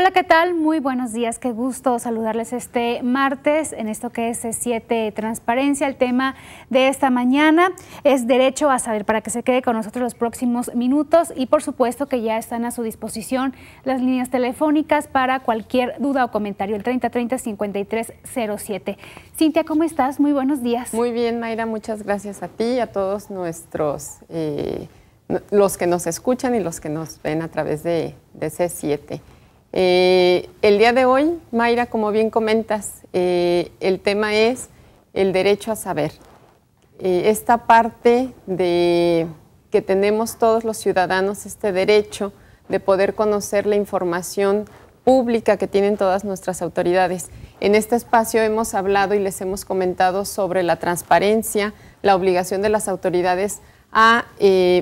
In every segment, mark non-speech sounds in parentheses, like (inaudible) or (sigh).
Hola, ¿qué tal? Muy buenos días, qué gusto saludarles este martes en esto que es C7 e Transparencia. El tema de esta mañana es derecho a saber para que se quede con nosotros los próximos minutos y por supuesto que ya están a su disposición las líneas telefónicas para cualquier duda o comentario, el 3030-5307. Cintia, ¿cómo estás? Muy buenos días. Muy bien, Mayra, muchas gracias a ti y a todos nuestros... Eh, los que nos escuchan y los que nos ven a través de, de C7. E eh, el día de hoy, Mayra, como bien comentas, eh, el tema es el derecho a saber. Eh, esta parte de que tenemos todos los ciudadanos, este derecho de poder conocer la información pública que tienen todas nuestras autoridades. En este espacio hemos hablado y les hemos comentado sobre la transparencia, la obligación de las autoridades a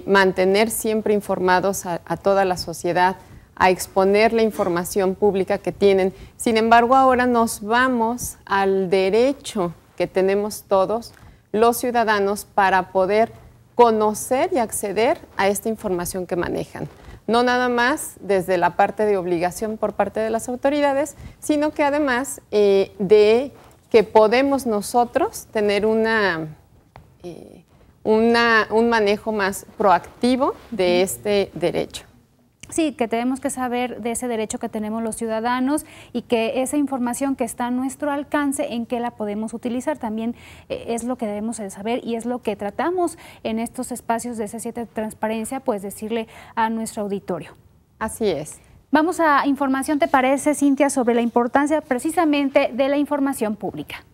mantener siempre informados a toda la sociedad a exponer la información pública que tienen. Sin embargo, ahora nos vamos al derecho que tenemos todos los ciudadanos para poder conocer y acceder a esta información que manejan. No nada más desde la parte de obligación por parte de las autoridades, sino que además eh, de que podemos nosotros tener eh, una, un manejo más proactivo de este derecho sí, que tenemos que saber de ese derecho que tenemos los ciudadanos y que esa información que está a nuestro alcance, en qué la podemos utilizar, también eh, es lo que debemos saber y es lo que tratamos en estos espacios de C7 Transparencia, pues decirle a nuestro auditorio. Así es. Vamos a información, ¿te parece, Cintia, sobre la importancia precisamente de la información pública?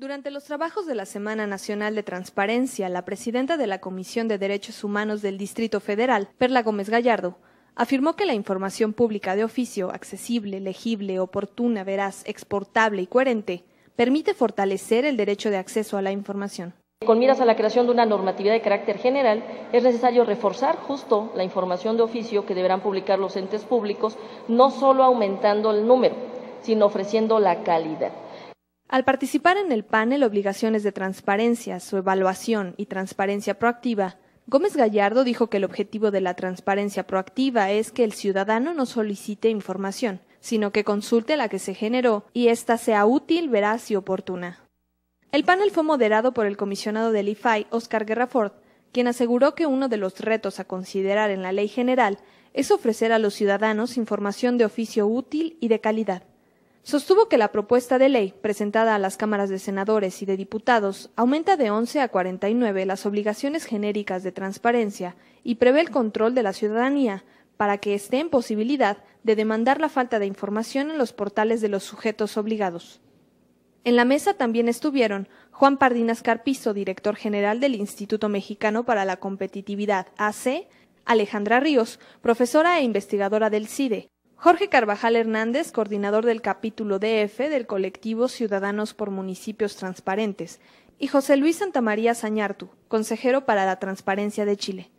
Durante los trabajos de la Semana Nacional de Transparencia, la presidenta de la Comisión de Derechos Humanos del Distrito Federal, Perla Gómez Gallardo, afirmó que la información pública de oficio, accesible, legible, oportuna, veraz, exportable y coherente, permite fortalecer el derecho de acceso a la información. Con miras a la creación de una normatividad de carácter general, es necesario reforzar justo la información de oficio que deberán publicar los entes públicos, no solo aumentando el número, sino ofreciendo la calidad. Al participar en el panel Obligaciones de Transparencia, su evaluación y transparencia proactiva, Gómez Gallardo dijo que el objetivo de la transparencia proactiva es que el ciudadano no solicite información, sino que consulte la que se generó y ésta sea útil, veraz y oportuna. El panel fue moderado por el comisionado del IFAI, Oscar Guerraford, quien aseguró que uno de los retos a considerar en la ley general es ofrecer a los ciudadanos información de oficio útil y de calidad. Sostuvo que la propuesta de ley presentada a las cámaras de senadores y de diputados aumenta de 11 a 49 las obligaciones genéricas de transparencia y prevé el control de la ciudadanía para que esté en posibilidad de demandar la falta de información en los portales de los sujetos obligados. En la mesa también estuvieron Juan Pardinas Carpizo, director general del Instituto Mexicano para la Competitividad, AC, Alejandra Ríos, profesora e investigadora del CIDE, Jorge Carvajal Hernández, coordinador del capítulo DF del colectivo Ciudadanos por Municipios Transparentes, y José Luis Santamaría Sañartu, consejero para la Transparencia de Chile.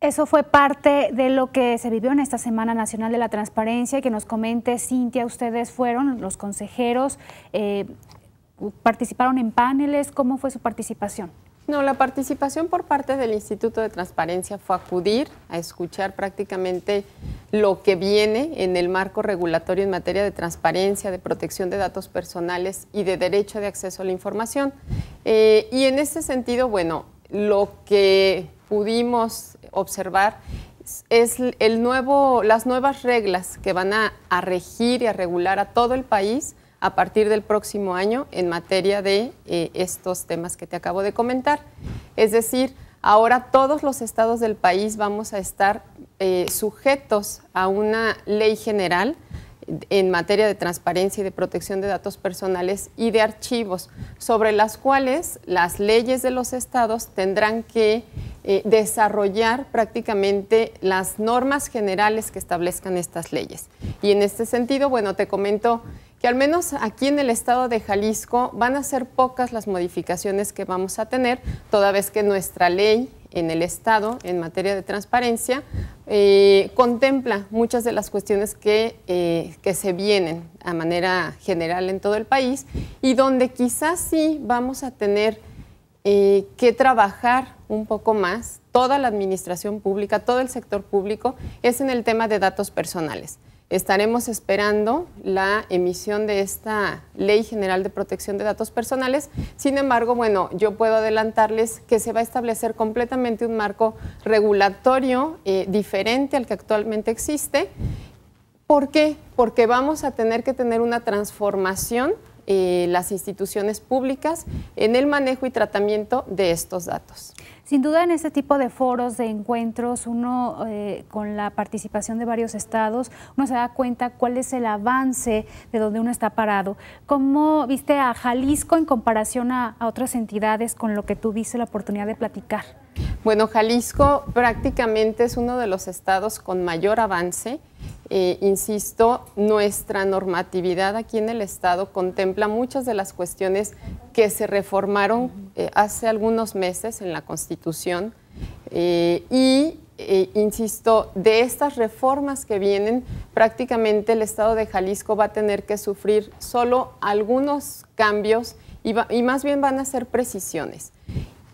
Eso fue parte de lo que se vivió en esta Semana Nacional de la Transparencia. y Que nos comente, Cintia, ustedes fueron los consejeros. Eh, ¿Participaron en paneles? ¿Cómo fue su participación? No, la participación por parte del Instituto de Transparencia fue acudir a escuchar prácticamente lo que viene en el marco regulatorio en materia de transparencia, de protección de datos personales y de derecho de acceso a la información. Eh, y en ese sentido, bueno, lo que pudimos observar es el nuevo, las nuevas reglas que van a regir y a regular a todo el país a partir del próximo año en materia de eh, estos temas que te acabo de comentar. Es decir, ahora todos los estados del país vamos a estar eh, sujetos a una ley general en materia de transparencia y de protección de datos personales y de archivos, sobre las cuales las leyes de los estados tendrán que eh, desarrollar prácticamente las normas generales que establezcan estas leyes. Y en este sentido, bueno, te comento que al menos aquí en el estado de Jalisco van a ser pocas las modificaciones que vamos a tener, toda vez que nuestra ley en el Estado en materia de transparencia eh, contempla muchas de las cuestiones eh, que, se vienen a manera general en todo el país y donde quizás sí vamos a tener eh, que trabajar un poco más toda la administración pública, todo el sector público, es en el tema de datos personales estaremos esperando la emisión de esta Ley General de Protección de Datos Personales. Sin embargo, bueno, yo puedo adelantarles que se va a establecer completamente un marco regulatorio eh, diferente al que actualmente existe. ¿Por qué? Porque vamos a tener que tener una transformación eh, las instituciones públicas en el manejo y tratamiento de estos datos. Sin duda en este tipo de foros, de encuentros, uno eh, con la participación de varios estados, uno se da cuenta cuál es el avance de donde uno está parado. ¿Cómo viste a Jalisco en comparación a, a otras entidades con lo que tuviste la oportunidad de platicar? Bueno, Jalisco prácticamente es uno de los estados con mayor avance. Eh, insisto, nuestra normatividad aquí en el Estado contempla muchas de las cuestiones que se reformaron eh, hace algunos meses en la Constitución eh, y, insisto, de estas reformas que vienen, prácticamente el Estado de Jalisco va a tener que sufrir solo algunos cambios y más bien van a ser precisiones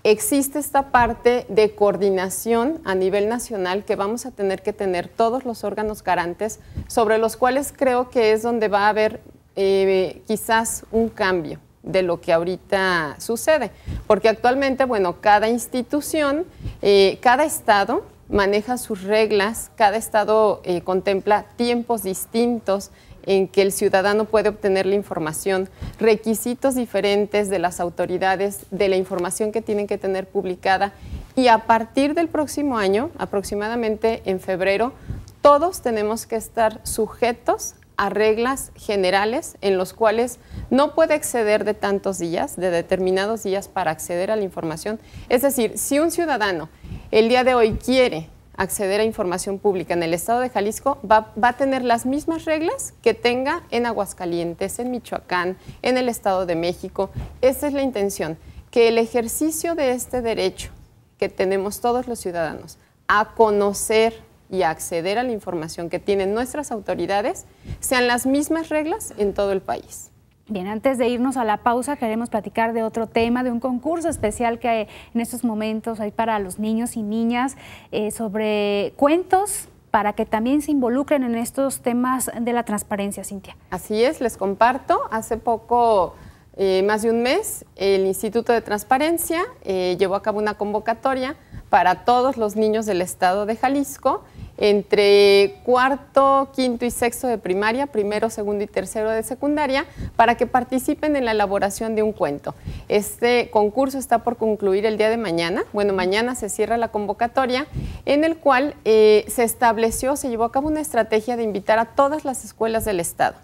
existe esta parte de coordinación a nivel nacional que vamos a tener que tener todos los órganos garantes, sobre los cuales creo que es donde va a haber eh, quizás un cambio de lo que ahorita sucede. Porque actualmente, bueno, cada institución, eh, cada estado maneja sus reglas, cada estado eh, contempla tiempos distintos, en que el ciudadano puede obtener la información, requisitos diferentes de las autoridades, de la información que tienen que tener publicada y a partir del próximo año, aproximadamente en febrero, todos tenemos que estar sujetos a reglas generales en los cuales no puede exceder de tantos días, de determinados días para acceder a la información. Es decir, si un ciudadano el día de hoy quiere acceder a información pública en el estado de Jalisco va, a tener las mismas reglas que tenga en Aguascalientes, en Michoacán, en el estado de México. Esa es la intención, que el ejercicio de este derecho que tenemos todos los ciudadanos a conocer y acceder a la información que tienen nuestras autoridades sean las mismas reglas en todo el país. Bien, antes de irnos a la pausa, queremos platicar de otro tema, de un concurso especial que en estos momentos hay para los niños y niñas eh, sobre cuentos para que también se involucren en estos temas de la transparencia, Cintia. Así es, les comparto. Hace poco, eh, más de un mes, el Instituto de Transparencia eh, llevó a cabo una convocatoria para todos los niños del estado de Jalisco entre cuarto, quinto y sexto de primaria, primero, segundo y tercero de secundaria, para que participen en la elaboración de un cuento. Este concurso está por concluir el día de mañana. Bueno, mañana se cierra la convocatoria en el cual eh, se estableció, se llevó a cabo una estrategia de invitar a todas las escuelas del Estado.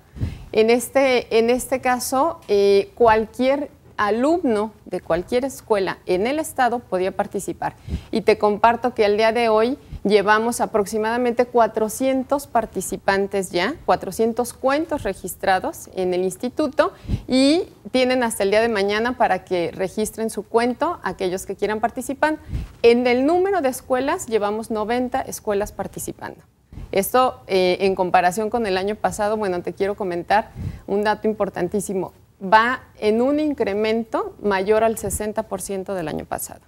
En este, este caso, eh, cualquier alumno de cualquier escuela en el estado podía participar. Y te comparto que al día de hoy Llevamos aproximadamente 400 participantes ya, 400 cuentos registrados en el instituto y tienen hasta el día de mañana para que registren su cuento aquellos que quieran participar. En el número de escuelas llevamos 90 escuelas participando. Esto eh, en comparación con el año pasado, bueno, te quiero comentar un dato importantísimo, va en un incremento mayor al 60% del año pasado.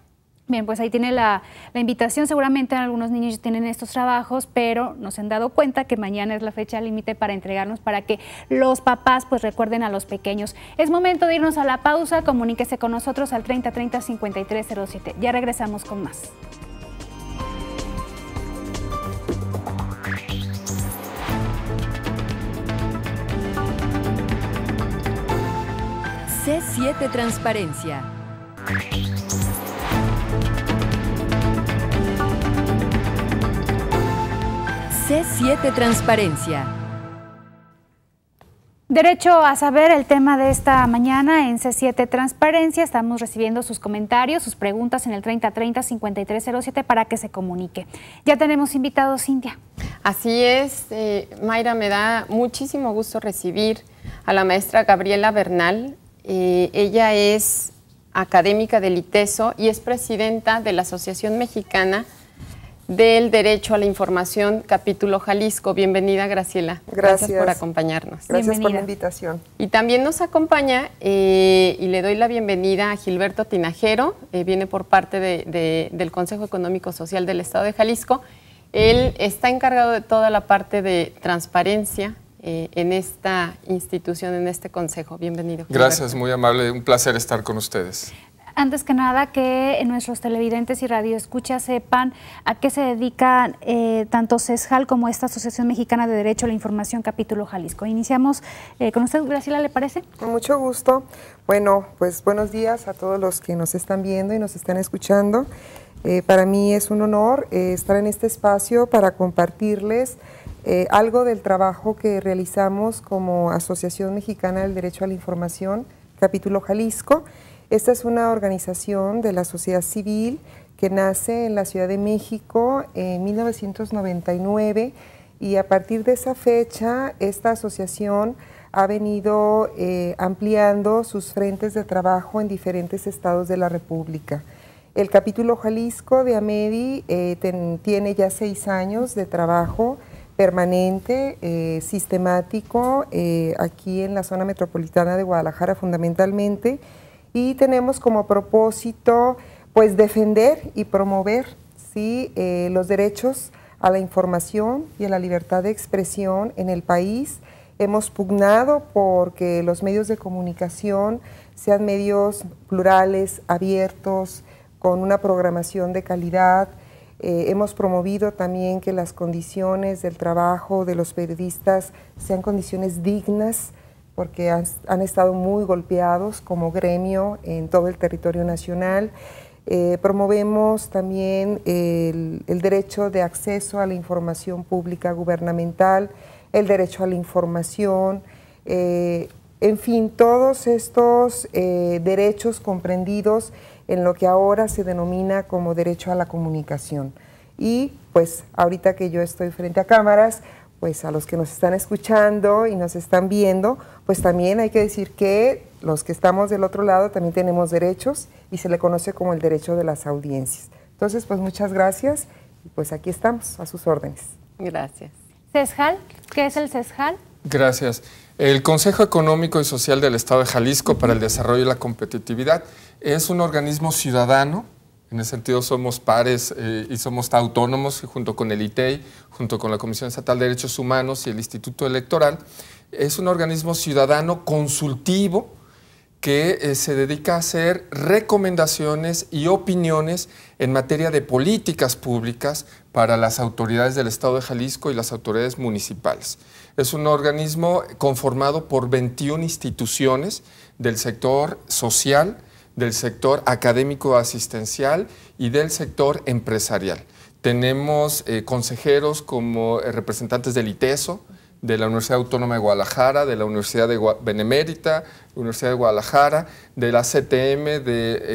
Bien, pues ahí tiene la, invitación. Seguramente algunos niños tienen estos trabajos, pero nos han dado cuenta que mañana es la fecha límite para entregarnos para que los papás pues recuerden a los pequeños. Es momento de irnos a la pausa. Comuníquese con nosotros al 3030-5307. Ya regresamos con más. C7 Transparencia. C7 Transparencia. Derecho a saber el tema de esta mañana en C7 Transparencia. Estamos recibiendo sus comentarios, sus preguntas en el 3030-5307 para que se comunique. Ya tenemos invitados, Cintia. Así es, eh, Mayra, me da muchísimo gusto recibir a la maestra Gabriela Bernal. Eh, ella es académica del ITESO y es presidenta de la Asociación Mexicana del Derecho a la Información, capítulo Jalisco. Bienvenida, Graciela. Gracias, por acompañarnos. Gracias por la invitación. Y también nos acompaña eh, y le doy la bienvenida a Gilberto Tinajero, eh, viene por parte de, del Consejo Económico Social del Estado de Jalisco. Él está encargado de toda la parte de transparencia eh, en esta institución, en este consejo. Bienvenido. Gilberto. Gracias, muy amable, un placer estar con ustedes. Antes que nada, que nuestros televidentes y radioescuchas sepan a qué se dedica eh, tanto CESJAL como esta Asociación Mexicana de Derecho a la Información Capítulo Jalisco. Iniciamos eh, con usted, Graciela, ¿le parece? Con mucho gusto. Bueno, pues buenos días a todos los que nos están viendo y nos están escuchando. Eh, para mí es un honor estar en este espacio para compartirles algo del trabajo que realizamos como Asociación Mexicana del Derecho a la Información Capítulo Jalisco. Esta es una organización de la sociedad civil que nace en la Ciudad de México en 1999 y a partir de esa fecha esta asociación ha venido eh, ampliando sus frentes de trabajo en diferentes estados de la República. El capítulo Jalisco de AMEDI eh, tiene ya seis años de trabajo permanente, eh, sistemático, aquí en la zona metropolitana de Guadalajara fundamentalmente, y tenemos como propósito pues defender y promover ¿sí? Eh, los derechos a la información y a la libertad de expresión en el país. Hemos pugnado porque los medios de comunicación sean medios plurales, abiertos, con una programación de calidad. Eh, hemos promovido también que las condiciones del trabajo de los periodistas sean condiciones dignas, porque han, estado muy golpeados como gremio en todo el territorio nacional. Eh, promovemos también el, derecho de acceso a la información pública gubernamental, el derecho a la información, eh, en fin, todos estos eh, derechos comprendidos en lo que ahora se denomina como derecho a la comunicación. Y pues ahorita que yo estoy frente a cámaras, pues a los que nos están escuchando y nos están viendo, pues también hay que decir que los que estamos del otro lado también tenemos derechos y se le conoce como el derecho de las audiencias. Entonces, pues muchas gracias y pues aquí estamos, a sus órdenes. Gracias. CESJAL, ¿qué es el CESJAL? Gracias. El Consejo Económico y Social del Estado de Jalisco para el Desarrollo y la Competitividad es un organismo ciudadano en ese sentido, somos pares eh, y somos autónomos junto con el ITEI, e junto con la Comisión Estatal de Derechos Humanos y el Instituto Electoral. Es un organismo ciudadano consultivo que eh, se dedica a hacer recomendaciones y opiniones en materia de políticas públicas para las autoridades del Estado de Jalisco y las autoridades municipales. Es un organismo conformado por 21 instituciones del sector social, del sector académico asistencial y del sector empresarial. Tenemos eh, consejeros como eh, representantes del ITESO, de la Universidad Autónoma de Guadalajara, de la Universidad de Benemérita, Universidad de Guadalajara, de la CTM, de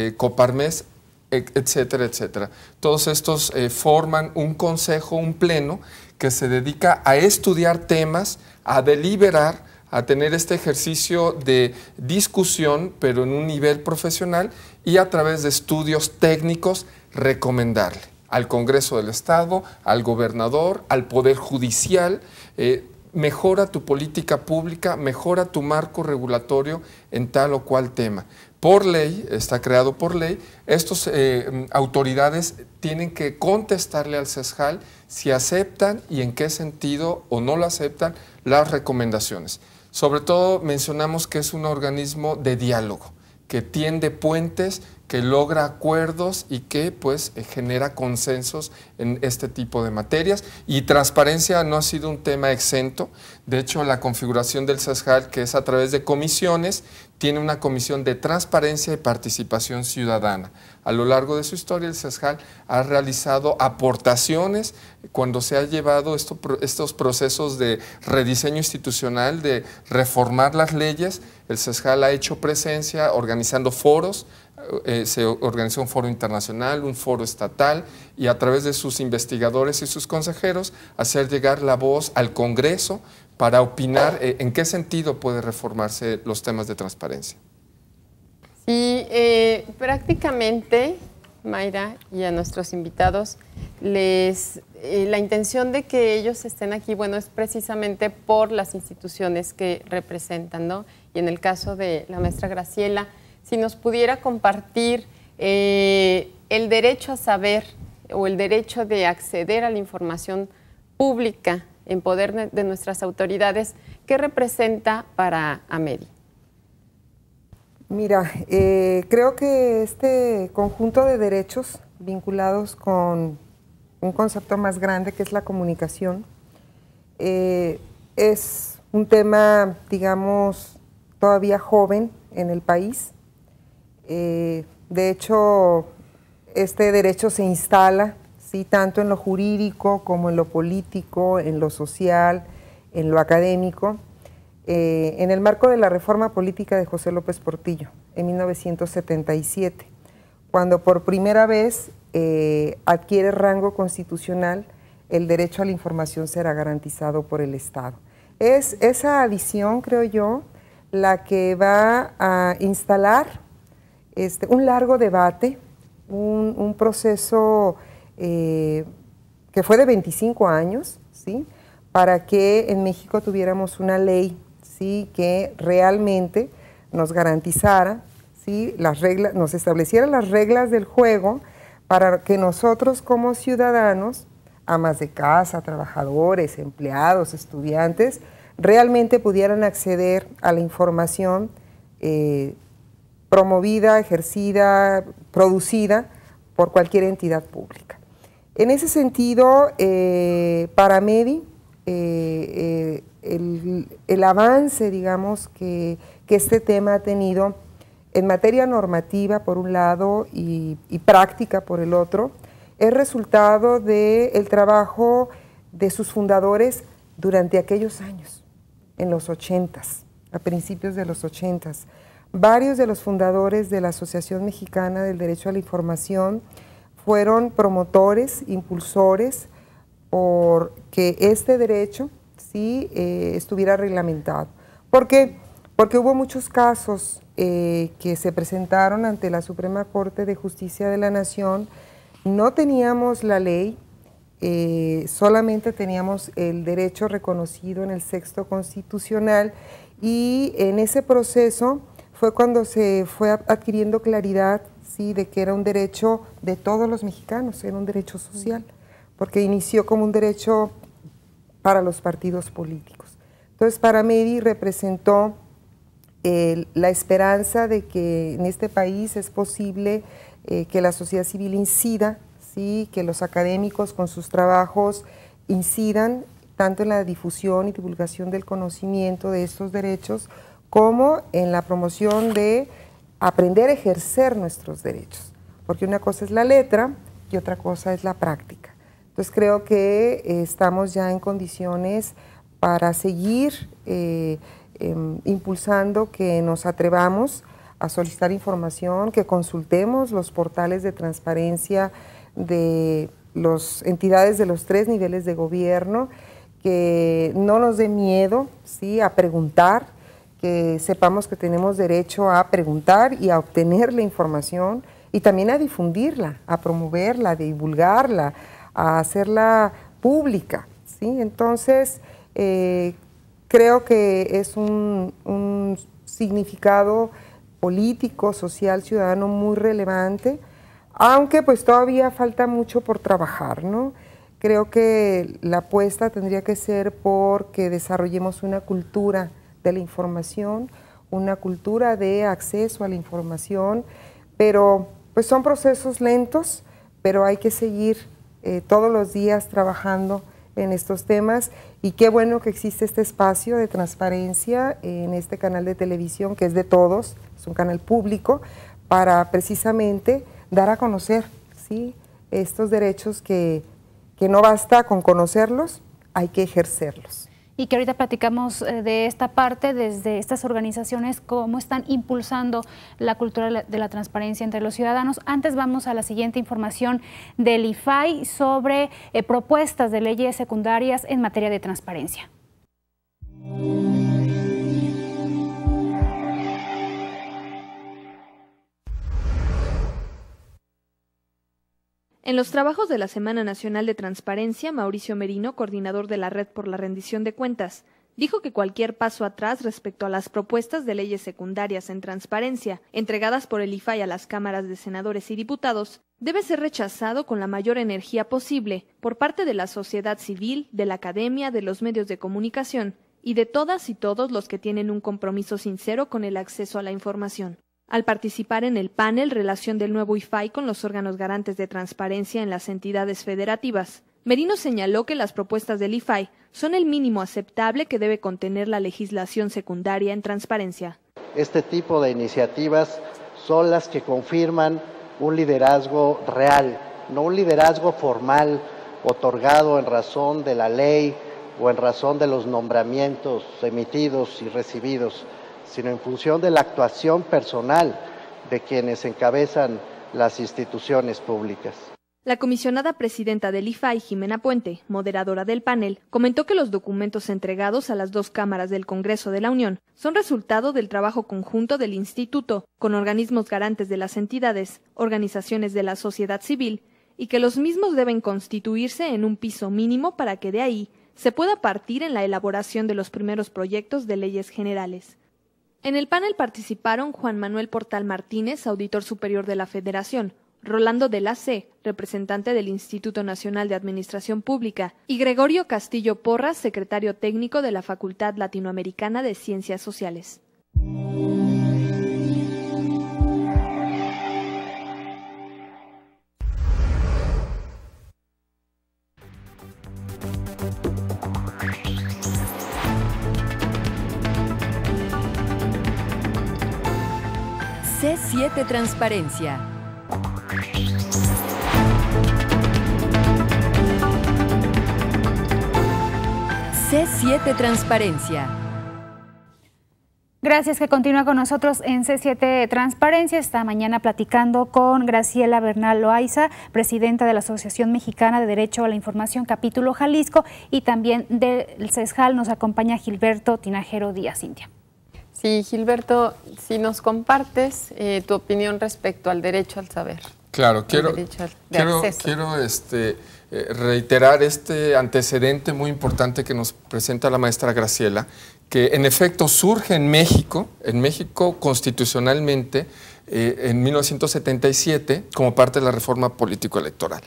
eh, Coparmés, Coparmes, etcétera, etcétera. Todos estos forman un consejo, un pleno, que se dedica a estudiar temas, a deliberar, a tener este ejercicio de discusión, pero en un nivel profesional y a través de estudios técnicos recomendarle al Congreso del Estado, al gobernador, al Poder Judicial. Eh, mejora tu política pública, mejora tu marco regulatorio en tal o cual tema. Por ley, está creado por ley, estas eh, autoridades tienen que contestarle al CESJAL si aceptan y en qué sentido o no lo aceptan las recomendaciones. Sobre todo mencionamos que es un organismo de diálogo, que tiende puentes que logra acuerdos y que pues eh, genera consensos en este tipo de materias. Y transparencia no ha sido un tema exento. De hecho, la configuración del CESJAL, que es a través de comisiones, tiene una comisión de transparencia y participación ciudadana. A lo largo de su historia, el SESJAL ha realizado aportaciones cuando se ha llevado estos procesos de rediseño institucional, de reformar las leyes. El SESJAL ha hecho presencia organizando foros eh, se organizó un foro internacional, un foro estatal, y a través de sus investigadores y sus consejeros hacer llegar la voz al Congreso para opinar eh, en qué sentido puede reformarse los temas de transparencia. Sí, eh, prácticamente, Mayra y a nuestros invitados, les, la intención de que ellos estén aquí, bueno, es precisamente por las instituciones que representan, ¿no? Y en el caso de la maestra Graciela, si nos pudiera compartir eh, el derecho a saber o el derecho de acceder a la información pública en poder de nuestras autoridades, ¿qué representa para AMEDI? Mira, eh, creo que este conjunto de derechos vinculados con un concepto más grande que es la comunicación, eh, es un tema, digamos, todavía joven en el país. Eh, de hecho, este derecho se instala ¿sí? tanto en lo jurídico como en lo político, en lo social, en lo académico, eh, en el marco de la reforma política de José López Portillo en 1977, cuando por primera vez eh, adquiere rango constitucional el derecho a la información será garantizado por el Estado. Es esa adición, creo yo, la que va a instalar este, un largo debate, un, proceso eh, que fue de 25 años, ¿sí? para que en México tuviéramos una ley ¿sí? que realmente nos garantizara, ¿sí? las reglas, nos estableciera las reglas del juego para que nosotros como ciudadanos, amas de casa, trabajadores, empleados, estudiantes, realmente pudieran acceder a la información eh, promovida, ejercida, producida por cualquier entidad pública. En ese sentido, eh, para MEDI, eh, eh, el, avance, digamos, que, este tema ha tenido en materia normativa por un lado y, práctica por el otro, es resultado del trabajo de sus fundadores durante aquellos años, en los ochentas, a principios de los ochentas. Varios de los fundadores de la Asociación Mexicana del Derecho a la Información fueron promotores, impulsores, por que este derecho sí eh, estuviera reglamentado. ¿Por qué? Porque hubo muchos casos eh, que se presentaron ante la Suprema Corte de Justicia de la Nación. No teníamos la ley, eh, solamente teníamos el derecho reconocido en el sexto constitucional y en ese proceso fue cuando se fue adquiriendo claridad ¿sí? de que era un derecho de todos los mexicanos, era un derecho social, porque inició como un derecho para los partidos políticos. Entonces, para Mary representó la esperanza de que en este país es posible eh, que la sociedad civil incida, ¿sí? que los académicos con sus trabajos incidan tanto en la difusión y divulgación del conocimiento de estos derechos como en la promoción de aprender a ejercer nuestros derechos, porque una cosa es la letra y otra cosa es la práctica. Entonces creo que eh, estamos ya en condiciones para seguir eh, em, impulsando que nos atrevamos a solicitar información, que consultemos los portales de transparencia de las entidades de los tres niveles de gobierno, que no nos dé miedo ¿sí? a preguntar que sepamos que tenemos derecho a preguntar y a obtener la información y también a difundirla, a promoverla, a divulgarla, a hacerla pública. Entonces, eh, creo que es un, significado político, social, ciudadano muy relevante, aunque pues todavía falta mucho por trabajar, Creo que la apuesta tendría que ser porque desarrollemos una cultura de la información, una cultura de acceso a la información, pero pues son procesos lentos, pero hay que seguir eh, todos los días trabajando en estos temas y qué bueno que existe este espacio de transparencia en este canal de televisión que es de todos, es un canal público, para precisamente dar a conocer ¿sí? estos derechos que, que no basta con conocerlos, hay que ejercerlos y que ahorita platicamos eh, de esta parte, desde estas organizaciones, cómo están impulsando la cultura de la transparencia entre los ciudadanos. Antes vamos a la siguiente información del IFAI sobre eh, propuestas de leyes secundarias en materia de transparencia. En los trabajos de la Semana Nacional de Transparencia, Mauricio Merino, coordinador de la Red por la Rendición de Cuentas, dijo que cualquier paso atrás respecto a las propuestas de leyes secundarias en transparencia entregadas por el IFAI a las cámaras de senadores y diputados debe ser rechazado con la mayor energía posible por parte de la sociedad civil, de la academia, de los medios de comunicación y de todas y todos los que tienen un compromiso sincero con el acceso a la información al participar en el panel Relación del nuevo IFAI con los órganos garantes de transparencia en las entidades federativas. Merino señaló que las propuestas del IFAI son el mínimo aceptable que debe contener la legislación secundaria en transparencia. Este tipo de iniciativas son las que confirman un liderazgo real, no un liderazgo formal otorgado en razón de la ley o en razón de los nombramientos emitidos y recibidos sino en función de la actuación personal de quienes encabezan las instituciones públicas. La comisionada presidenta del IFAI, Jimena Puente, moderadora del panel, comentó que los documentos entregados a las dos cámaras del Congreso de la Unión son resultado del trabajo conjunto del Instituto con organismos garantes de las entidades, organizaciones de la sociedad civil, y que los mismos deben constituirse en un piso mínimo para que de ahí se pueda partir en la elaboración de los primeros proyectos de leyes generales. En el panel participaron Juan Manuel Portal Martínez, auditor superior de la Federación, Rolando de la C, representante del Instituto Nacional de Administración Pública, y Gregorio Castillo Porras, secretario técnico de la Facultad Latinoamericana de Ciencias Sociales. 7 Transparencia. C7 Transparencia. Gracias que continúa con nosotros en C7 Transparencia. Esta mañana platicando con Graciela Bernal Loaiza, presidenta de la Asociación Mexicana de Derecho a la Información, capítulo Jalisco, y también del CESJAL nos acompaña Gilberto Tinajero Díaz India. Sí, Gilberto, si nos compartes eh, tu opinión respecto al derecho al saber. Claro, quiero, quiero, este, eh, reiterar este antecedente muy importante que nos presenta la maestra Graciela, que en efecto surge en México, en México constitucionalmente, eh, en 1977, como parte de la reforma político-electoral.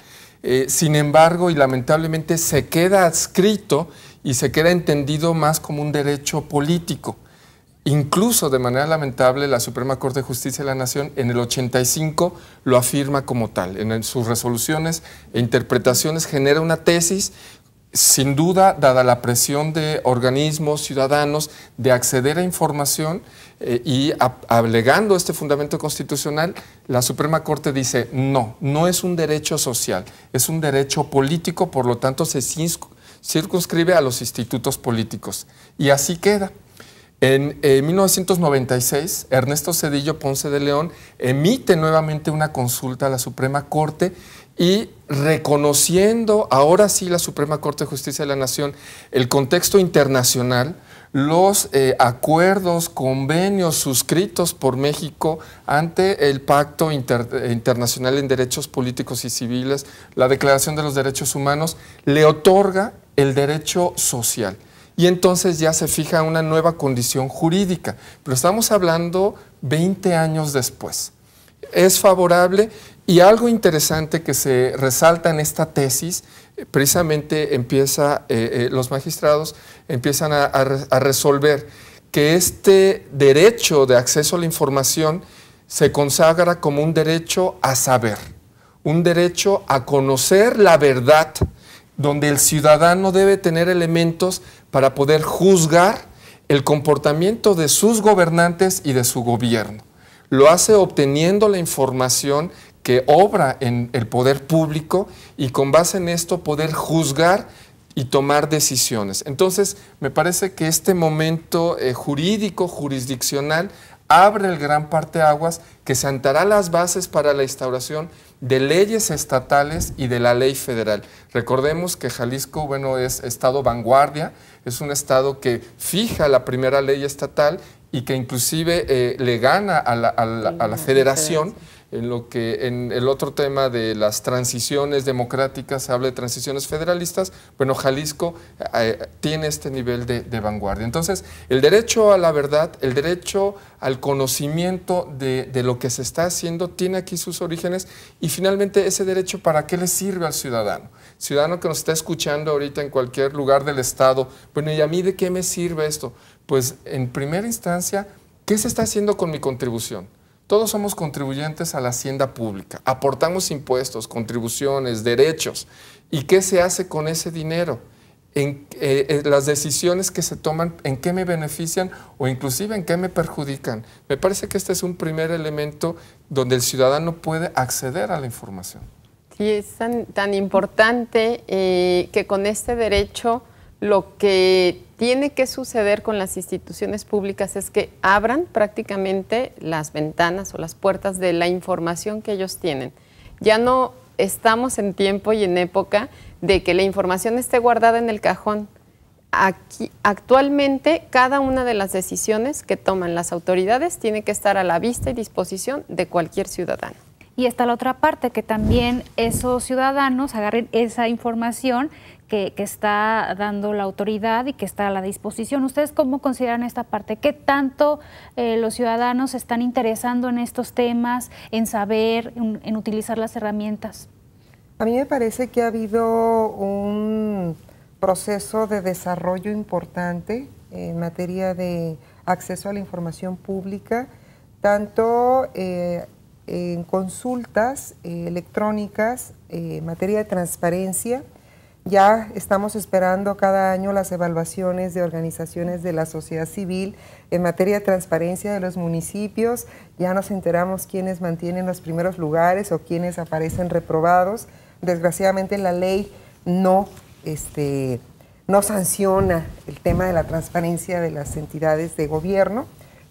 sin embargo, y lamentablemente, se queda adscrito y se queda entendido más como un derecho político. Incluso de manera lamentable, la Suprema Corte de Justicia de la Nación en el 85 lo afirma como tal. En sus resoluciones e interpretaciones genera una tesis, sin duda, dada la presión de organismos, ciudadanos, de acceder a información eh, y alegando este fundamento constitucional, la Suprema Corte dice, no, no es un derecho social, es un derecho político, por lo tanto se circunscribe a los institutos políticos. Y así queda. En 1996, Ernesto Cedillo Ponce de León emite nuevamente una consulta a la Suprema Corte y reconociendo ahora sí la Suprema Corte de Justicia de la Nación el contexto internacional, los eh, acuerdos, convenios suscritos por México ante el Pacto Internacional en Derechos Políticos y Civiles, la Declaración de los Derechos Humanos, le otorga el derecho social y entonces ya se fija una nueva condición jurídica. Pero estamos hablando 20 años después. Es favorable y algo interesante que se resalta en esta tesis, precisamente empieza, eh, eh, los magistrados empiezan a resolver que este derecho de acceso a la información se consagra como un derecho a saber, un derecho a conocer la verdad, donde el ciudadano debe tener elementos para poder juzgar el comportamiento de sus gobernantes y de su gobierno. Lo hace obteniendo la información que obra en el poder público y con base en esto poder juzgar y tomar decisiones. Entonces, me parece que este momento eh, jurídico, jurisdiccional, abre el gran parte aguas que sentará las bases para la instauración de leyes estatales y de la ley federal. Recordemos que Jalisco, bueno, es estado vanguardia, es un estado que fija la primera ley estatal y que inclusive eh, le gana a la, a la, federación en lo que en el otro tema de las transiciones democráticas se habla de transiciones federalistas, bueno, Jalisco eh, tiene este nivel de, vanguardia. Entonces, el derecho a la verdad, el derecho al conocimiento de, de, lo que se está haciendo, tiene aquí sus orígenes y finalmente ese derecho, ¿para qué le sirve al ciudadano? Ciudadano que nos está escuchando ahorita en cualquier lugar del Estado, bueno, ¿y a mí de qué me sirve esto? pues en primera instancia, ¿qué se está haciendo con mi contribución? Todos somos contribuyentes a la hacienda pública, aportamos impuestos, contribuciones, derechos. ¿Y qué se hace con ese dinero? En, eh, eh, las decisiones que se toman, en qué me benefician o inclusive en qué me perjudican. Me parece que este es un primer elemento donde el ciudadano puede acceder a la información. Sí, es tan, importante eh, que con este derecho lo que tiene que suceder con las instituciones públicas es que abran prácticamente las ventanas o las puertas de la información que ellos tienen. Ya no estamos en tiempo y en época de que la información esté guardada en el cajón. Aquí, actualmente, cada una de las decisiones que toman las autoridades tiene que estar a la vista y disposición de cualquier ciudadano. Y está la otra parte, que también esos ciudadanos agarren esa información que, está dando la autoridad y que está a la disposición. ¿Ustedes cómo consideran esta parte? ¿Qué tanto eh, los ciudadanos están interesando en estos temas, en saber, en, utilizar las herramientas? A mí me parece que ha habido un proceso de desarrollo importante en materia de acceso a la información pública, tanto eh, en consultas eh, electrónicas, en materia de transparencia, ya estamos esperando cada año las evaluaciones de organizaciones de la sociedad civil en materia de transparencia de los municipios. Ya nos enteramos quiénes mantienen los primeros lugares o quiénes aparecen reprobados. Desgraciadamente la ley no, este, no sanciona el tema de la transparencia de las entidades de gobierno.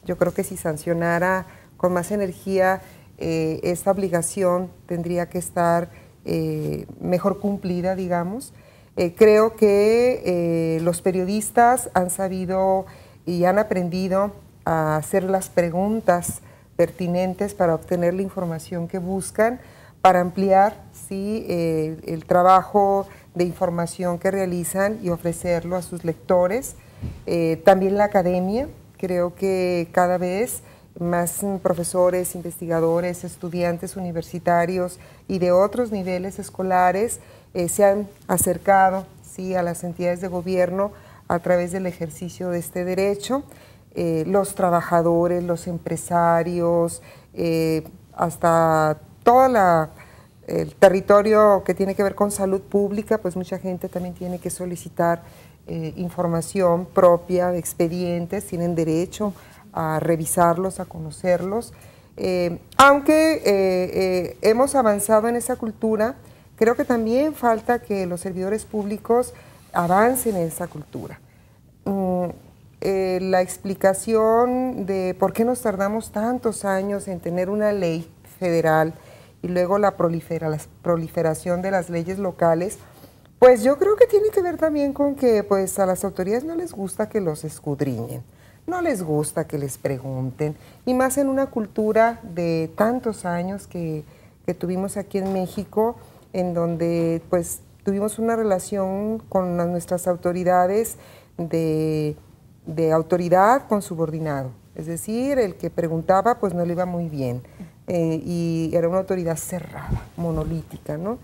Yo creo que si sancionara con más energía eh, esta obligación, tendría que estar eh, mejor cumplida, digamos. Eh, creo que eh, los periodistas han sabido y han aprendido a hacer las preguntas pertinentes para obtener la información que buscan, para ampliar ¿sí? Eh, el trabajo de información que realizan y ofrecerlo a sus lectores. también la academia, creo que cada vez más profesores, investigadores, estudiantes universitarios y de otros niveles escolares eh, se han acercado ¿sí? a las entidades de gobierno a través del ejercicio de este derecho, eh, los trabajadores, los empresarios, eh, hasta todo el territorio que tiene que ver con salud pública, pues mucha gente también tiene que solicitar información propia, expedientes, tienen derecho a revisarlos, a conocerlos. aunque hemos avanzado en esa cultura Creo que también falta que los servidores públicos avancen en esa cultura. Mm, eh, la explicación de por qué nos tardamos tantos años en tener una ley federal y luego la, la proliferación de las leyes locales, pues yo creo que tiene que ver también con que pues, a las autoridades no les gusta que los escudriñen, no les gusta que les pregunten, y más en una cultura de tantos años que, que tuvimos aquí en México, en donde pues tuvimos una relación con nuestras autoridades de, autoridad con subordinado. Es decir, el que preguntaba pues no le iba muy bien eh, y era una autoridad cerrada, monolítica, ¿no?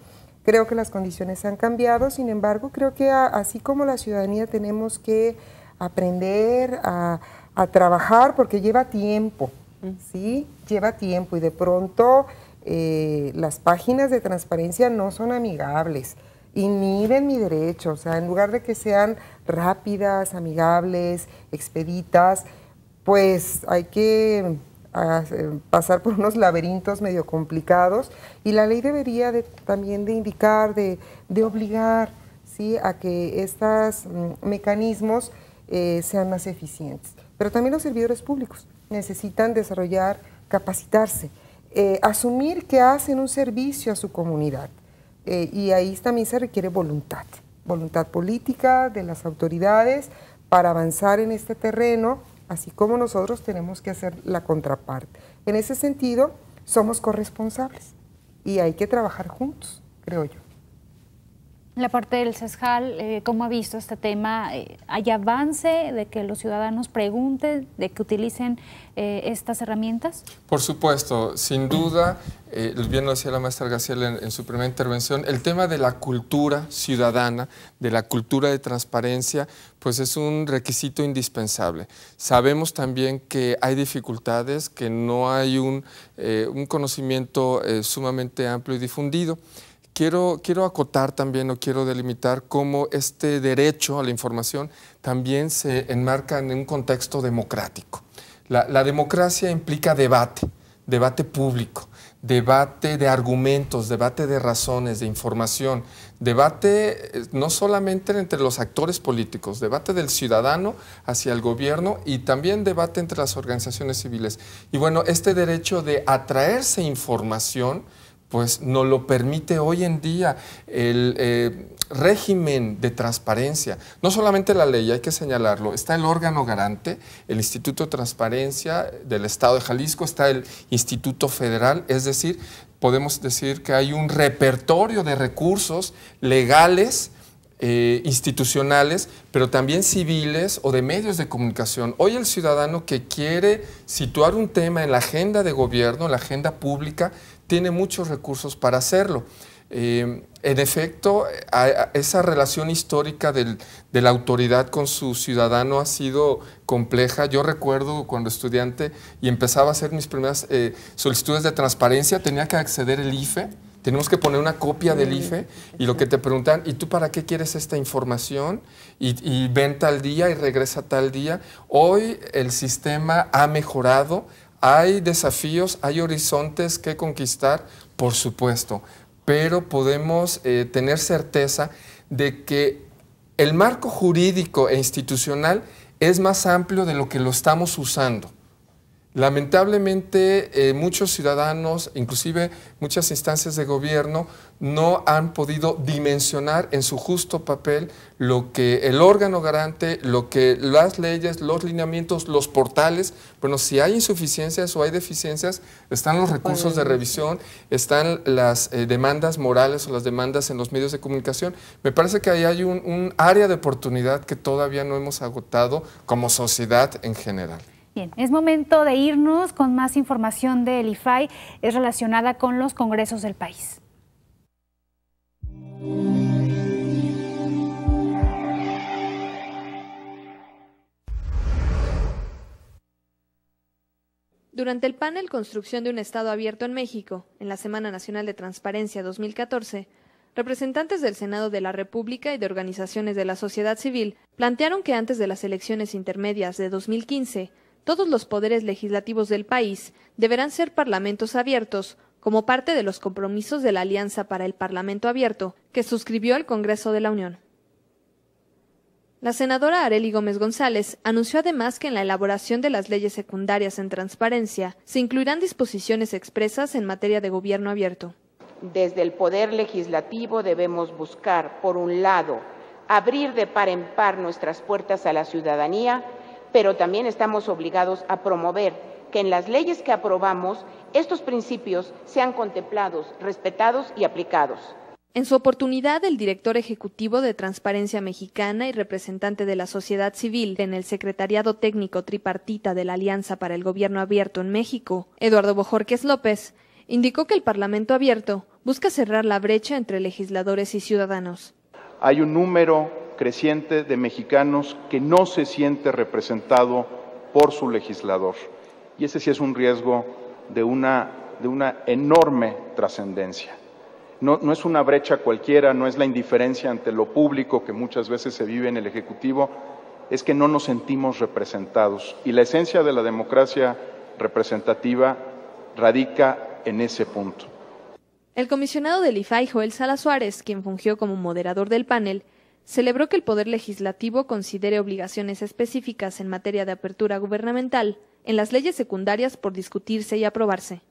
Creo que las condiciones han cambiado, sin embargo, creo que así como la ciudadanía tenemos que aprender a, a trabajar porque lleva tiempo, mm. ¿sí? Lleva tiempo y de pronto eh, las páginas de transparencia no son amigables, y inhiben mi derecho, o sea, en lugar de que sean rápidas, amigables, expeditas, pues hay que ah, eh, pasar por unos laberintos medio complicados y la ley debería también de indicar, de, obligar ¿sí? a que estos mm, mecanismos eh, sean más eficientes. Pero también los servidores públicos necesitan desarrollar, capacitarse. Eh, asumir que hacen un servicio a su comunidad. Eh, y ahí también se requiere voluntad, voluntad política de las autoridades para avanzar en este terreno, así como nosotros tenemos que hacer la contraparte. En ese sentido, somos corresponsables y hay que trabajar juntos, creo yo. La parte del CESJAL, eh, ¿cómo ha visto este tema? Eh, ¿Hay avance de que los ciudadanos pregunten, de que utilicen eh, estas herramientas? Por supuesto, sin duda, bien lo decía la maestra García en, su primera intervención, el tema de la cultura ciudadana, de la cultura de transparencia, pues es un requisito indispensable. Sabemos también que hay dificultades, que no hay un conocimiento sumamente amplio y difundido. Quiero, acotar también o quiero delimitar cómo este derecho a la información también se enmarca en un contexto democrático. la democracia implica debate, debate público, debate de argumentos, debate de razones, de información, debate eh, no solamente entre los actores políticos, debate del ciudadano hacia el gobierno y también debate entre las organizaciones civiles. Y bueno, este derecho de atraerse información, pues no lo permite hoy en día el eh, régimen de transparencia. No solamente la ley, hay que señalarlo, está el órgano garante, el Instituto de Transparencia del Estado de Jalisco, está el Instituto Federal, es decir, podemos decir que hay un repertorio de recursos legales eh, institucionales, pero también civiles o de medios de comunicación. Hoy el ciudadano que quiere situar un tema en la agenda de gobierno, en la agenda pública, tiene muchos recursos para hacerlo. Eh, en efecto, esa relación histórica de la autoridad con su ciudadano ha sido compleja. Yo recuerdo cuando estudiante y empezaba a hacer mis primeras eh, solicitudes de transparencia, tenía que acceder el IFE. Tenemos que poner una copia del IFE y lo que te preguntan, ¿y tú para qué quieres esta información? Y, y ven tal día y regresa tal día. Hoy el sistema ha mejorado, hay desafíos, hay horizontes que conquistar, por supuesto, pero podemos eh, tener certeza de que el marco jurídico e institucional es más amplio de lo que lo estamos usando. Lamentablemente, eh, muchos ciudadanos, inclusive muchas instancias de gobierno, no han podido dimensionar en su justo papel lo que el órgano garante, lo que las leyes, los lineamientos, los portales, bueno, si hay insuficiencias o hay deficiencias, están los recursos de revisión, están las eh, demandas morales o las demandas en los medios de comunicación. Me parece que ahí hay un área de oportunidad que todavía no hemos agotado como sociedad en general. Bien, es momento de irnos con más información de IFAI, es relacionada con los congresos del país. Durante el panel Construcción de un Estado Abierto en México, en la Semana Nacional de Transparencia 2014, representantes del Senado de la República y de organizaciones de la sociedad civil plantearon que antes de las elecciones intermedias de 2015, todos los poderes legislativos del país deberán ser parlamentos abiertos, como parte de los compromisos de la Alianza para el Parlamento Abierto, que suscribió el Congreso de la Unión. La senadora Arely Gómez González anunció además que en la elaboración de las leyes secundarias en transparencia se incluirán disposiciones expresas en materia de gobierno abierto. Desde el poder legislativo debemos buscar, por un lado, abrir de par en par nuestras puertas a la ciudadanía, pero también estamos obligados a promover que en las leyes que aprobamos estos principios sean contemplados, respetados y aplicados. En su oportunidad, el director ejecutivo de Transparencia Mexicana y representante de la sociedad civil en el Secretariado Técnico Tripartita de la Alianza para el Gobierno Abierto en México, Eduardo Bojorques López, indicó que el Parlamento Abierto busca cerrar la brecha entre legisladores y ciudadanos. Hay un número creciente de mexicanos que no se siente representado por su legislador. Y ese sí es un riesgo de una, de una enorme trascendencia. No, es una brecha cualquiera, no es la indiferencia ante lo público que muchas veces se vive en el Ejecutivo, es que no nos sentimos representados. Y la esencia de la democracia representativa radica en ese punto. El comisionado del IFAI, Joel Sala Suárez, quien fungió como moderador del panel, celebró que el Poder Legislativo considere obligaciones específicas en materia de apertura gubernamental en las leyes secundarias por discutirse y aprobarse.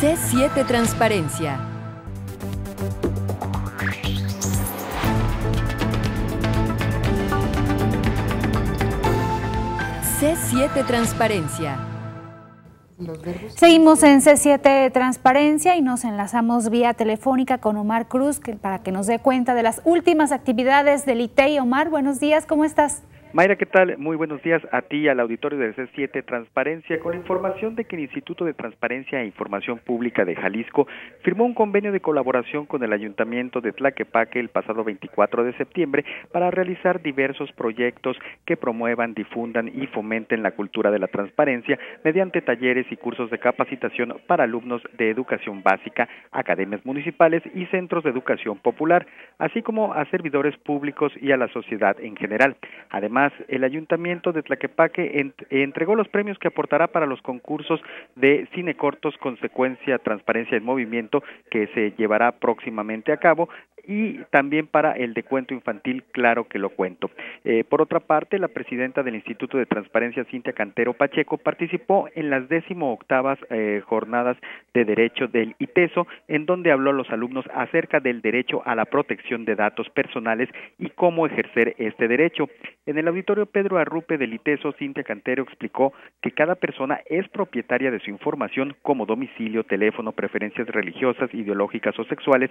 C7 Transparencia C7 Transparencia. Seguimos en C7 Transparencia y nos enlazamos vía telefónica con Omar Cruz para que nos dé cuenta de las últimas actividades del ITEI. E. Omar, buenos días, ¿cómo estás? Mayra, ¿qué tal? Muy buenos días a ti al auditorio del C7 Transparencia con la información de que el Instituto de Transparencia e Información Pública de Jalisco firmó un convenio de colaboración con el Ayuntamiento de Tlaquepaque el pasado 24 de septiembre para realizar diversos proyectos que promuevan, difundan y fomenten la cultura de la transparencia mediante talleres y cursos de capacitación para alumnos de educación básica, academias municipales y centros de educación popular, así como a servidores públicos y a la sociedad en general. Además, el Ayuntamiento de Tlaquepaque entregó los premios que aportará para los concursos de cine cortos Consecuencia Transparencia en Movimiento que se llevará próximamente a cabo, y también para el de Cuento infantil, claro que lo cuento. Eh, por otra parte, la presidenta del Instituto de Transparencia, Cintia Cantero Pacheco, participó en las décimo octavas eh, jornadas de derecho del ITESO, en donde habló a los alumnos acerca del derecho a la protección de datos personales y cómo ejercer este derecho. En el auditorio Pedro Arrupe del ITESO, Cintia Cantero explicó que cada persona es propietaria de su información como domicilio, teléfono, preferencias religiosas, ideológicas o sexuales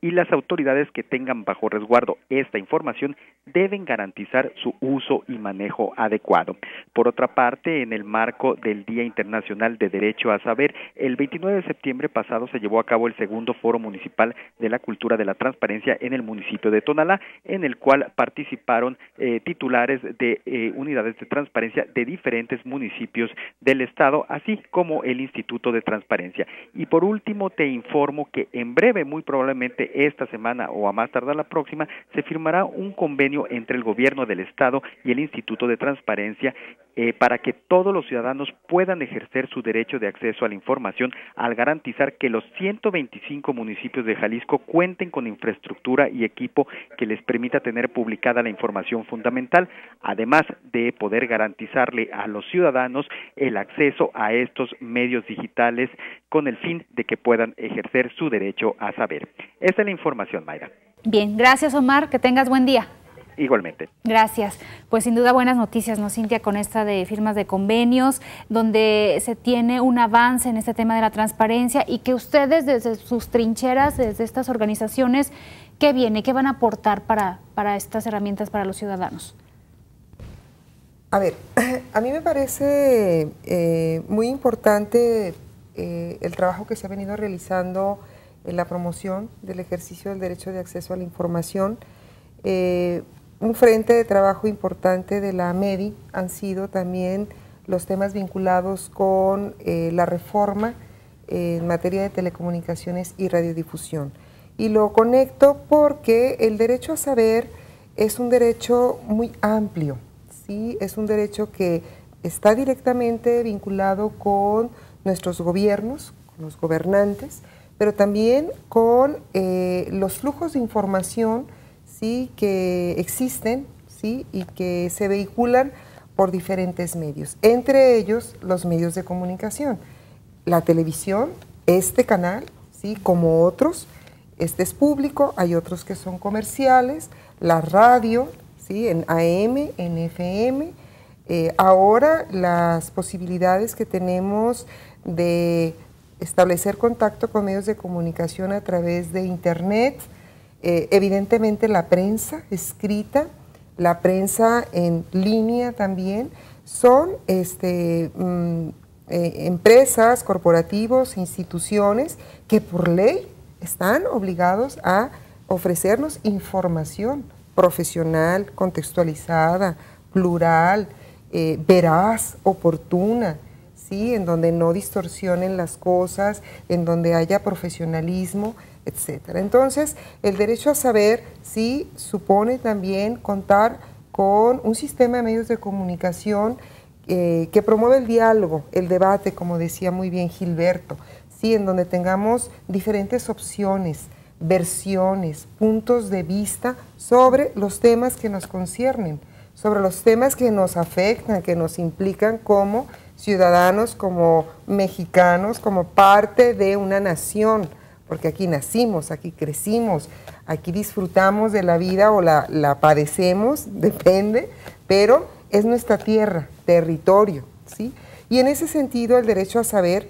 y las autoridades que tengan bajo resguardo esta información deben garantizar su uso y manejo adecuado. Por otra parte, en el marco del Día Internacional de Derecho a Saber, el 29 de septiembre pasado se llevó a cabo el segundo foro municipal de la cultura de la transparencia en el municipio de Tonalá, en el cual participaron eh, titulares de eh, unidades de transparencia de diferentes municipios del estado, así como el Instituto de Transparencia. Y por último, te informo que en breve, muy probablemente esta semana, o a más tardar la próxima, se firmará un convenio entre el Gobierno del Estado y el Instituto de Transparencia eh, para que todos los ciudadanos puedan ejercer su derecho de acceso a la información al garantizar que los 125 municipios de Jalisco cuenten con infraestructura y equipo que les permita tener publicada la información fundamental, además de poder garantizarle a los ciudadanos el acceso a estos medios digitales con el fin de que puedan ejercer su derecho a saber. Esta es la información. Bien, gracias Omar, que tengas buen día. Igualmente. Gracias. Pues sin duda buenas noticias, ¿no, Cintia? Con esta de firmas de convenios, donde se tiene un avance en este tema de la transparencia y que ustedes desde sus trincheras, desde estas organizaciones, ¿qué viene? ¿Qué van a aportar para, estas herramientas para los ciudadanos? A ver, (clears throat) a mí me parece eh, muy importante eh, el trabajo que se ha venido realizando en la promoción del ejercicio del derecho de acceso a la información. Eh, un frente de trabajo importante de la Medi han sido también los temas vinculados con eh, la reforma eh, en materia de telecomunicaciones y radiodifusión. Y lo conecto porque el derecho a saber es un derecho muy amplio, ¿sí? es un derecho que está directamente vinculado con nuestros gobiernos, con los gobernantes, pero también con eh, los flujos de información ¿sí? que existen ¿sí? y que se vehiculan por diferentes medios, entre ellos los medios de comunicación, la televisión, este canal, ¿sí? como otros, este es público, hay otros que son comerciales, la radio, ¿sí? en AM, en FM, eh, ahora las posibilidades que tenemos de establecer contacto con medios de comunicación a través de Internet, eh, evidentemente la prensa escrita, la prensa en línea también, son este, mm, eh, empresas, corporativos, instituciones que por ley están obligados a ofrecernos información profesional, contextualizada, plural, eh, veraz, oportuna, en donde no distorsionen las cosas, en donde haya profesionalismo, etc. Entonces, el derecho a saber sí supone también contar con un sistema de medios de comunicación eh, que promueve el diálogo, el debate, como decía muy bien Gilberto, ¿sí? en donde tengamos diferentes opciones, versiones, puntos de vista sobre los temas que nos conciernen, sobre los temas que nos afectan, que nos implican como ciudadanos, como mexicanos, como parte de una nación, porque aquí nacimos, aquí crecimos, aquí disfrutamos de la vida o la, padecemos, (laughs) depende, pero es nuestra tierra, territorio, ¿sí? Y en ese sentido el derecho a saber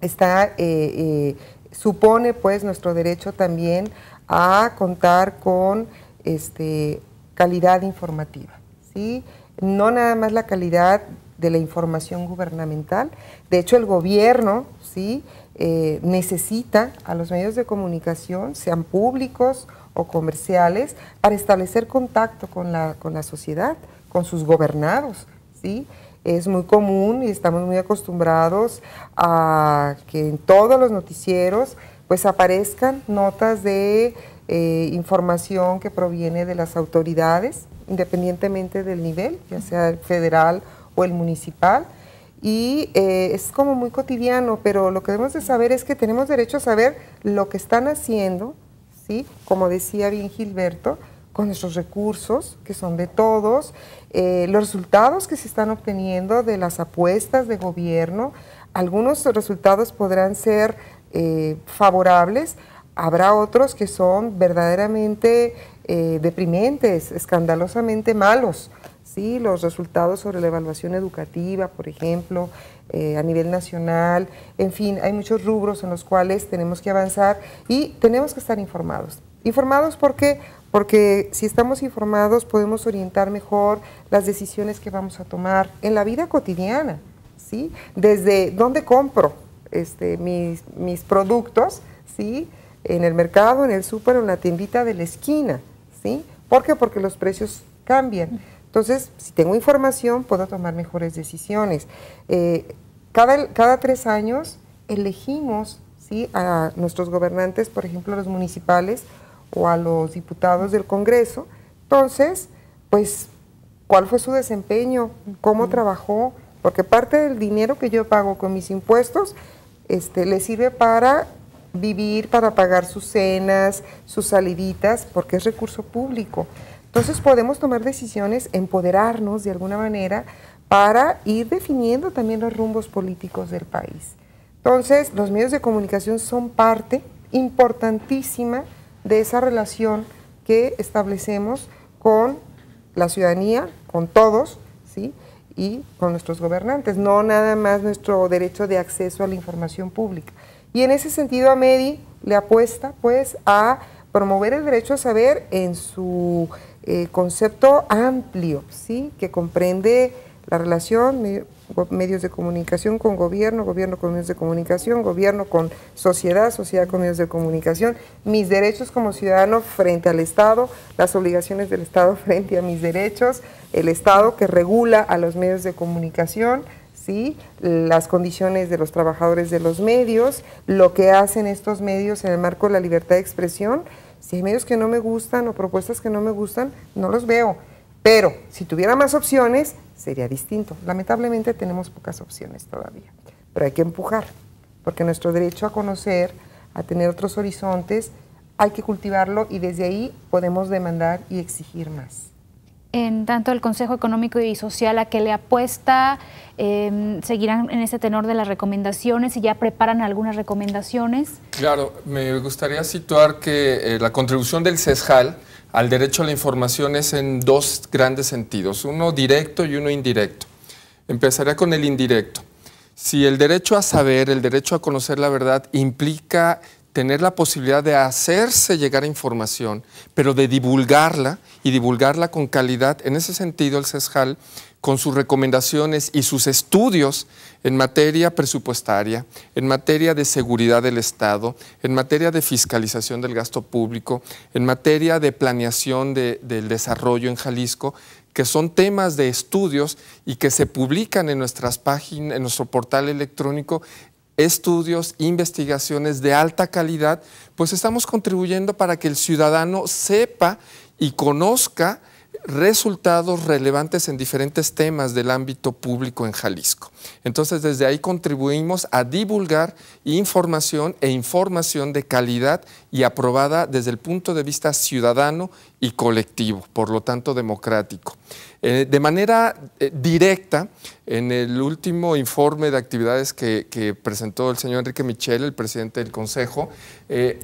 está, eh, eh, supone pues nuestro derecho también a contar con este, calidad informativa, ¿sí? No nada más la calidad de la información gubernamental. De hecho, el gobierno ¿sí? Eh, necesita a los medios de comunicación, sean públicos o comerciales, para establecer contacto con la, sociedad, con sus gobernados. ¿sí? es muy común y estamos muy acostumbrados a que en todos los noticieros pues aparezcan notas de eh, información que proviene de las autoridades, independientemente del nivel, ya sea federal o el municipal. Y eh, es como muy cotidiano, pero lo que debemos de saber es que tenemos derecho a saber lo que están haciendo, ¿sí? como decía bien Gilberto, con nuestros recursos, que son de todos, eh, los resultados que se están obteniendo de las apuestas de gobierno. Algunos resultados podrán ser eh, favorables, habrá otros que son verdaderamente deprimentes, escandalosamente malos. ¿sí? los resultados sobre la evaluación educativa, por ejemplo, eh, a nivel nacional, en fin, hay muchos rubros en los cuales tenemos que avanzar y tenemos que estar informados. Informados porque porque si estamos informados podemos orientar mejor las decisiones que vamos a tomar en la vida cotidiana, ¿sí? Desde dónde compro este, mis, mis productos, ¿sí? En el mercado, en el súper, en la tiendita de la esquina, ¿sí? ¿Por Porque los precios cambian. Entonces, si tengo información, puedo tomar mejores decisiones. Eh, cada, tres años elegimos a nuestros gobernantes, por ejemplo, a los municipales o a los diputados del Congreso. Entonces, pues, ¿cuál fue su desempeño? ¿Cómo trabajó? Porque parte del dinero que yo pago con mis impuestos este, le sirve para vivir, para pagar sus cenas, sus saliditas, porque es recurso público. Entonces podemos tomar decisiones, empoderarnos de alguna manera para ir definiendo también los rumbos políticos del país. Entonces, los medios de comunicación son parte importantísima de esa relación que establecemos con la ciudadanía, con todos, ¿sí? y con nuestros gobernantes, no nada más nuestro derecho de acceso a la información pública. Y en ese sentido, a MEDI le apuesta pues a promover el derecho a saber en su eh, concepto amplio, ¿sí? que comprende la relación medios de comunicación con gobierno, gobierno con medios de comunicación, gobierno con sociedad, sociedad con medios de comunicación, mis derechos como ciudadano frente al Estado, las obligaciones del Estado (laughs) frente a mis derechos, el Estado que regula a los medios de comunicación, ¿sí? las condiciones de los trabajadores de los medios, lo que hacen estos medios en el marco de la libertad de expresión si hay medios que no me gustan o propuestas que no me gustan, no los veo. Pero si tuviera más opciones, sería distinto. Lamentablemente tenemos pocas opciones todavía, pero hay que empujar, porque nuestro derecho a conocer, a tener otros horizontes, hay que cultivarlo y desde ahí podemos demandar y exigir más en tanto el Consejo Económico y Social a qué le apuesta? Em, ¿Seguirán en ese tenor de las recomendaciones y ya preparan algunas recomendaciones? Claro, me gustaría situar que eh, la contribución del CESJAL al derecho a la información es en dos grandes sentidos, uno directo y uno indirecto. Empezaré con el indirecto. Si el derecho a saber, el derecho a conocer la verdad implica tener la posibilidad de hacerse llegar información, pero de divulgarla y divulgarla con calidad. En ese sentido, el CESJAL, con sus recomendaciones y sus estudios en materia presupuestaria, en materia de seguridad del Estado, en materia de fiscalización del gasto público, en materia de planeación del desarrollo en Jalisco, que son temas de estudios y que se publican en nuestras páginas, en nuestro portal electrónico, estudios, investigaciones de alta calidad, pues estamos contribuyendo para que el ciudadano sepa y conozca resultados relevantes en diferentes temas del ámbito público en Jalisco. Entonces, desde ahí contribuimos a divulgar información e información de calidad y aprobada desde el punto de vista ciudadano y colectivo, por lo tanto democrático. Eh, de manera eh, directa, en el último informe de actividades que, presentó el señor Enrique Michel, el presidente del Consejo, eh,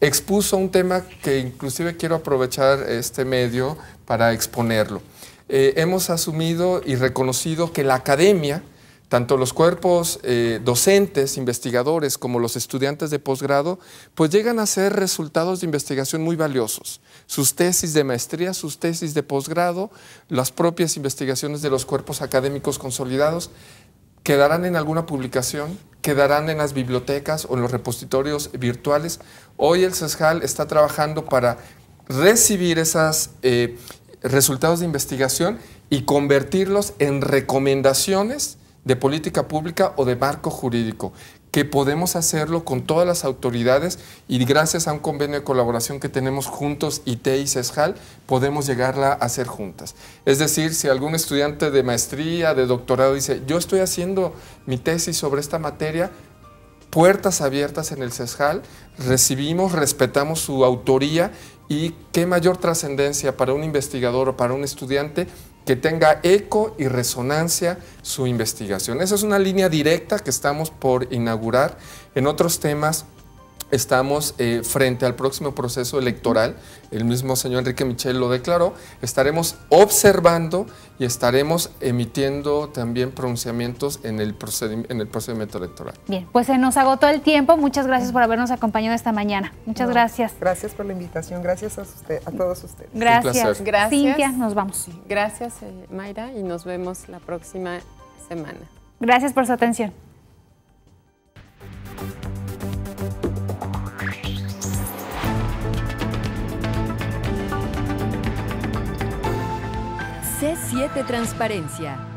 expuso un tema que inclusive quiero aprovechar este medio para exponerlo. hemos asumido y reconocido que la academia, tanto los cuerpos eh, docentes, investigadores, como los estudiantes de posgrado, pues llegan a ser resultados de investigación muy valiosos. Sus tesis de maestría, sus tesis de posgrado, las propias investigaciones de los cuerpos académicos consolidados, quedarán en alguna publicación, quedarán en las bibliotecas o en los repositorios virtuales. Hoy el SESJAL está trabajando para recibir esos eh, resultados de investigación y convertirlos en recomendaciones de política pública o de marco jurídico, que podemos hacerlo con todas las autoridades y gracias a un convenio de colaboración que tenemos juntos IT y CESJAL, podemos llegarla a hacer juntas. Es decir, si algún estudiante de maestría, de doctorado dice, yo estoy haciendo mi tesis sobre esta materia, puertas abiertas en el CESJAL, recibimos, respetamos su autoría y qué mayor trascendencia para un investigador o para un estudiante que tenga eco y resonancia su investigación. Esa es una línea directa que estamos por inaugurar en otros temas Estamos eh, frente al próximo proceso electoral, el mismo señor Enrique Michel lo declaró, estaremos observando y estaremos emitiendo también pronunciamientos en el, procedimiento electoral. Bien, pues se nos agotó el tiempo, muchas gracias por habernos acompañado esta mañana, muchas gracias. Gracias por la invitación, gracias a, usted, a todos ustedes. Gracias, gracias. Cintia, nos vamos. Gracias eh, Mayra y nos vemos la próxima semana. Gracias por su atención. C7 Transparencia.